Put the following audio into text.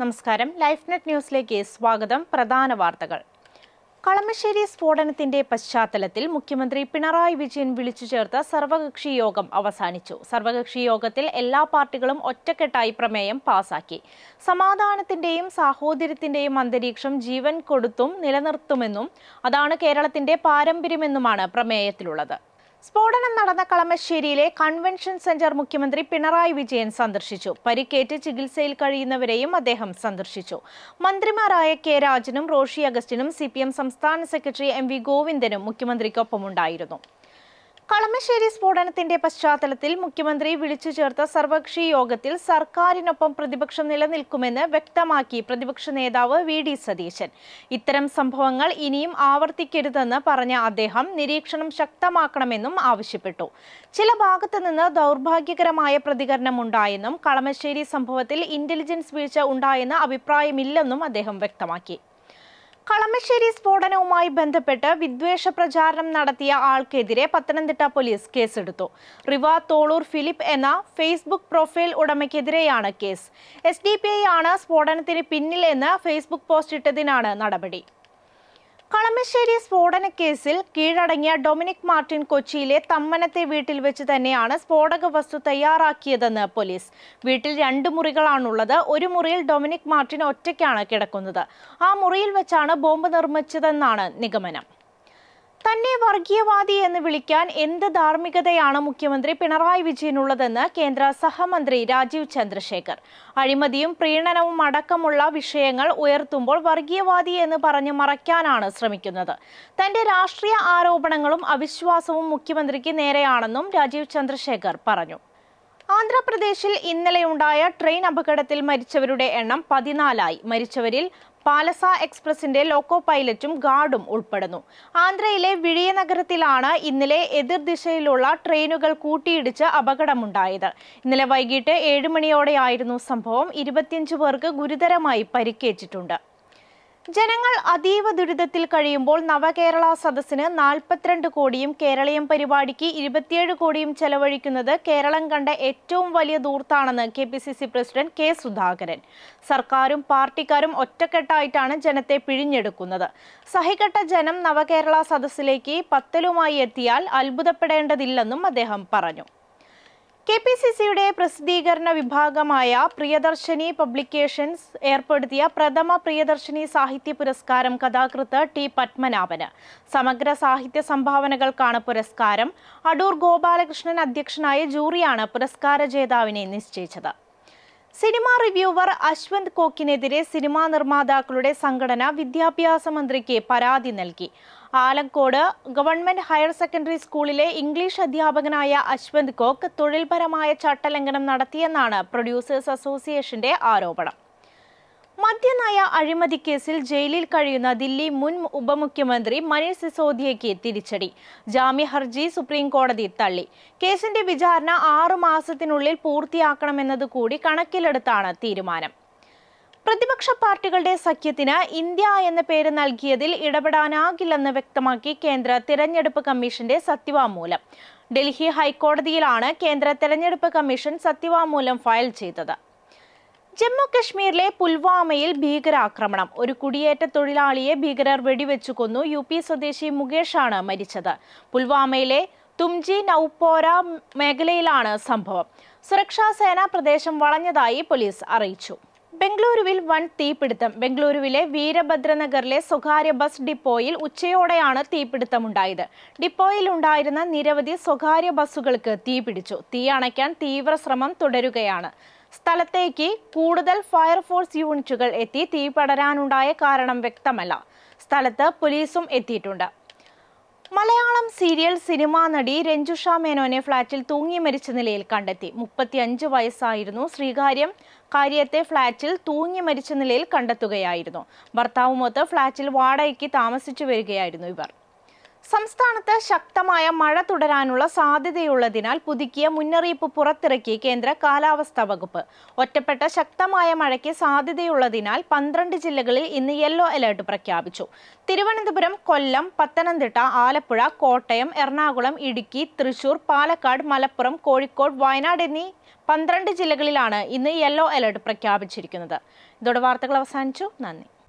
നമസ്കാരം life net ന്യൂസിലേക്ക് സ്വാഗതം പ്രധാന വാർത്തകൾ കളമശ്ശേരി സ്ഫോടനത്തിന്റെ പശ്ചാത്തലത്തിൽ മുഖ്യമന്ത്രി പിണറായി വിജയൻ വിളിച്ചു ചേർത്ത സർവകക്ഷി യോഗം അവസാനിച്ചു സർവകക്ഷി യോഗത്തിൽ എല്ലാ പാർട്ടികളും ഒറ്റക്കെട്ടായി പ്രമേയം പാസാക്കി സമാധാനത്തിന്റെയും സാഹോദര്യത്തിന്റെയും അന്തരീക്ഷം ജീവൻ കൊടുത്തും നിലനിർത്തുമെന്നും അതാണ് കേരളത്തിന്റെ പാരമ്പര്യമെന്നുമാണ് പ്രമേയത്തിലുള്ളത് സ്ഫോടനം നടന്ന കളമശ്ശേരിയിലെ കൺവെൻഷൻ സെന്റർ മുഖ്യമന്ത്രി പിണറായി വിജയൻ സന്ദർശിച്ചു പരിക്കേറ്റ് ചികിത്സയിൽ കഴിയുന്നവരെയും അദ്ദേഹം സന്ദർശിച്ചു മന്ത്രിമാരായ കെ രാജനും റോഷി അഗസ്റ്റിനും സി സംസ്ഥാന സെക്രട്ടറി എം വി ഗോവിന്ദനും മുഖ്യമന്ത്രിക്കൊപ്പമുണ്ടായിരുന്നു കളമശ്ശേരി സ്ഫോടനത്തിന്റെ പശ്ചാത്തലത്തിൽ മുഖ്യമന്ത്രി വിളിച്ചു ചേർത്ത സർവകക്ഷി യോഗത്തിൽ സർക്കാരിനൊപ്പം പ്രതിപക്ഷം നിലനിൽക്കുമെന്ന് വ്യക്തമാക്കി പ്രതിപക്ഷ നേതാവ് വി ഡി സതീശൻ ഇത്തരം സംഭവങ്ങൾ ഇനിയും ആവർത്തിക്കരുതെന്ന് പറഞ്ഞ അദ്ദേഹം നിരീക്ഷണം ശക്തമാക്കണമെന്നും ആവശ്യപ്പെട്ടു ചില ഭാഗത്തുനിന്ന് നിന്ന് ദൗർഭാഗ്യകരമായ ഉണ്ടായെന്നും കളമശ്ശേരി സംഭവത്തിൽ ഇന്റലിജൻസ് വീഴ്ച ഉണ്ടായെന്ന അഭിപ്രായമില്ലെന്നും അദ്ദേഹം വ്യക്തമാക്കി കളമശ്ശേരി സ്ഫോടനവുമായി ബന്ധപ്പെട്ട് വിദ്വേഷ പ്രചാരണം നടത്തിയ ആൾക്കെതിരെ പത്തനംതിട്ട പോലീസ് കേസെടുത്തു റിവ തോളൂർ ഫിലിപ്പ് എന്ന ഫേസ്ബുക്ക് പ്രൊഫൈൽ ഉടമയ്ക്കെതിരെയാണ് case S D P I ആണ് സ്ഫോടനത്തിന് പിന്നിലെന്ന് ഫേസ്ബുക്ക് പോസ്റ്റ് ഇട്ടതിനാണ് നടപടി കളമശ്ശേരി കേസിൽ കീഴടങ്ങിയ ഡൊമിനിക് മാർട്ടിൻ കൊച്ചിയിലെ തമ്മനത്തെ വീട്ടിൽ വെച്ച് തന്നെയാണ് സ്ഫോടക വസ്തു തയ്യാറാക്കിയതെന്ന് പോലീസ് വീട്ടിൽ രണ്ട് മുറികളാണുള്ളത് ഒരു മുറിയിൽ ഡൊമിനിക് മാർട്ടിൻ ഒറ്റയ്ക്കാണ് കിടക്കുന്നത് ആ മുറിയിൽ വെച്ചാണ് ബോംബ് നിർമ്മിച്ചതെന്നാണ് നിഗമനം തന്നെ വർഗീയവാദി എന്ന് വിളിക്കാൻ എന്ത് ധാർമ്മികതയാണ് മുഖ്യമന്ത്രി പിണറായി വിജയനുള്ളതെന്ന് കേന്ദ്ര സഹമന്ത്രി രാജീവ് ചന്ദ്രശേഖർ അഴിമതിയും പ്രീണനവും അടക്കമുള്ള വിഷയങ്ങൾ ഉയർത്തുമ്പോൾ വർഗീയവാദി എന്ന് പറഞ്ഞ് മറയ്ക്കാനാണ് ശ്രമിക്കുന്നത് തന്റെ രാഷ്ട്രീയ ആരോപണങ്ങളും അവിശ്വാസവും മുഖ്യമന്ത്രിക്ക് നേരെയാണെന്നും രാജീവ് ചന്ദ്രശേഖർ പറഞ്ഞു ആന്ധ്രാപ്രദേശിൽ ഇന്നലെയുണ്ടായ ട്രെയിൻ അപകടത്തിൽ മരിച്ചവരുടെ എണ്ണം പതിനാലായി മരിച്ചവരിൽ പാലസ എക്സ്പ്രസിന്റെ ലോക്കോ പൈലറ്റും ഗാർഡും ഉൾപ്പെടുന്നു ആന്ധ്രയിലെ വിഴിയ നഗരത്തിലാണ് ഇന്നലെ എതിർദിശയിലുള്ള ട്രെയിനുകൾ കൂട്ടിയിടിച്ച് അപകടമുണ്ടായത് ഇന്നലെ വൈകിട്ട് ഏഴ് മണിയോടെയായിരുന്നു സംഭവം ഇരുപത്തിയഞ്ചു പേർക്ക് ഗുരുതരമായി പരിക്കേറ്റിട്ടുണ്ട് ജനങ്ങൾ അതീവ ദുരിതത്തിൽ കഴിയുമ്പോൾ നവകേരള സദസ്സിന് നാൽപ്പത്തിരണ്ട് കോടിയും കേരളീയം പരിപാടിക്ക് ഇരുപത്തിയേഴ് കോടിയും ചെലവഴിക്കുന്നത് കേരളം കണ്ട ഏറ്റവും വലിയ ദൂർത്താണെന്ന് K P C C president K Sudhakaran സർക്കാരും പാർട്ടിക്കാരും ഒറ്റക്കെട്ടായിട്ടാണ് ജനത്തെ പിഴിഞ്ഞെടുക്കുന്നത് സഹികെട്ട ജനം നവകേരള സദസ്സിലേക്ക് പത്തലുമായി എത്തിയാൽ അത്ഭുതപ്പെടേണ്ടതില്ലെന്നും അദ്ദേഹം പറഞ്ഞു കെ പി സി സിയുടെ പ്രസിദ്ധീകരണ വിഭാഗമായ പ്രിയദർശിനി പബ്ലിക്കേഷൻസ് ഏർപ്പെടുത്തിയ പ്രഥമ പ്രിയദർശിനി സാഹിത്യ പുരസ്കാരം കഥാകൃത്ത് ടി പത്മനാഭന് സമഗ്ര സാഹിത്യ സംഭാവനകൾക്കാണ് പുരസ്കാരം അടൂർ ഗോപാലകൃഷ്ണൻ അധ്യക്ഷനായ ജൂറിയാണ് പുരസ്കാര ജേതാവിനെ നിശ്ചയിച്ചത് സിനിമാ റിവ്യൂവർ അശ്വന്ത് കോക്കിനെതിരെ സിനിമാ നിർമ്മാതാക്കളുടെ സംഘടന വിദ്യാഭ്യാസ മന്ത്രിക്ക് പരാതി നൽകി ആലക്കോട് ഗവൺമെന്റ് ഹയർ സെക്കൻഡറി സ്കൂളിലെ ഇംഗ്ലീഷ് അധ്യാപകനായ അശ്വന്ത് കോക്ക് തൊഴിൽപരമായ ചട്ടലംഘനം നടത്തിയെന്നാണ് പ്രൊഡ്യൂസേഴ്സ് അസോസിയേഷന്റെ ആരോപണം മദ്യനയ അഴിമതി കേസിൽ ജയിലിൽ കഴിയുന്ന ദില്ലി മുൻ ഉപമുഖ്യമന്ത്രി മനീഷ് സിസോദിയയ്ക്ക് തിരിച്ചടി ജാമ്യ ഹർജി സുപ്രീം കോടതി തള്ളി കേസിന്റെ വിചാരണ ആറു മാസത്തിനുള്ളിൽ പൂർത്തിയാക്കണമെന്നത് കൂടി കണക്കിലെടുത്താണ് തീരുമാനം പ്രതിപക്ഷ പാർട്ടികളുടെ സഖ്യത്തിന് ഇന്ത്യ എന്ന പേര് നൽകിയതിൽ ഇടപെടാനാകില്ലെന്ന് വ്യക്തമാക്കി കേന്ദ്ര തിരഞ്ഞെടുപ്പ് കമ്മീഷന്റെ സത്യവാങ്മൂലം ഡൽഹി ഹൈക്കോടതിയിലാണ് കേന്ദ്ര തെരഞ്ഞെടുപ്പ് കമ്മീഷൻ സത്യവാങ്മൂലം ഫയൽ ചെയ്തത് ജമ്മു കശ്മീരിലെ പുൽവാമയിൽ ഭീകരാക്രമണം ഒരു കുടിയേറ്റ തൊഴിലാളിയെ ഭീകരർ വെടിവെച്ചു കൊന്നു യു പി സ്വദേശി മുകേഷാണ് മരിച്ചത് പുൽവാമയിലെ തുംജി നൌപോര മേഖലയിലാണ് സംഭവം സുരക്ഷാ സേന പ്രദേശം വളഞ്ഞതായി പോലീസ് അറിയിച്ചു ബംഗളൂരുവിൽ വൻ തീപിടുത്തം ബംഗളൂരുവിലെ വീരഭദ്രനഗറിലെ സ്വകാര്യ ബസ് ഡിപ്പോയിൽ ഉച്ചയോടെയാണ് തീപിടുത്തമുണ്ടായത് ഡിപ്പോയിൽ ഉണ്ടായിരുന്ന നിരവധി സ്വകാര്യ ബസ്സുകൾക്ക് തീപിടിച്ചു തീ അണയ്ക്കാൻ തീവ്ര ശ്രമം തുടരുകയാണ് സ്ഥലത്തേക്ക് കൂടുതൽ ഫയർഫോഴ്സ് യൂണിറ്റുകൾ എത്തി തീ പടരാനുണ്ടായ കാരണം വ്യക്തമല്ല സ്ഥലത്ത് പോലീസും എത്തിയിട്ടുണ്ട് മലയാളം സീരിയൽ സിനിമാ നടി രഞ്ജുഷ മേനോനെ ഫ്ളാറ്റിൽ തൂങ്ങി മരിച്ച നിലയിൽ കണ്ടെത്തി മുപ്പത്തിയഞ്ച് വയസ്സായിരുന്നു ശ്രീകാര്യം കാര്യത്തെ ഫ്ളാറ്റിൽ തൂങ്ങി മരിച്ച നിലയിൽ കണ്ടെത്തുകയായിരുന്നു ഭർത്താവുമൊത്ത് ഫ്ളാറ്റിൽ വാടകയ്ക്ക് താമസിച്ചു വരികയായിരുന്നു ഇവർ സംസ്ഥാനത്ത് ശക്തമായ മഴ തുടരാനുള്ള സാധ്യതയുള്ളതിനാൽ പുതുക്കിയ മുന്നറിയിപ്പ് പുറത്തിറക്കി കേന്ദ്ര കാലാവസ്ഥാ വകുപ്പ് ഒറ്റപ്പെട്ട ശക്തമായ മഴയ്ക്ക് സാധ്യതയുള്ളതിനാൽ പന്ത്രണ്ട് ജില്ലകളിൽ ഇന്ന് യെല്ലോ അലേർട്ട് പ്രഖ്യാപിച്ചു തിരുവനന്തപുരം കൊല്ലം പത്തനംതിട്ട ആലപ്പുഴ കോട്ടയം എറണാകുളം ഇടുക്കി തൃശൂർ പാലക്കാട് മലപ്പുറം കോഴിക്കോട് വയനാട് എന്നീ പന്ത്രണ്ട് ജില്ലകളിലാണ് ഇന്ന് യെല്ലോ അലേർട്ട് പ്രഖ്യാപിച്ചിരിക്കുന്നത് ഇതോടെ വാർത്തകൾ അവസാനിച്ചു നന്ദി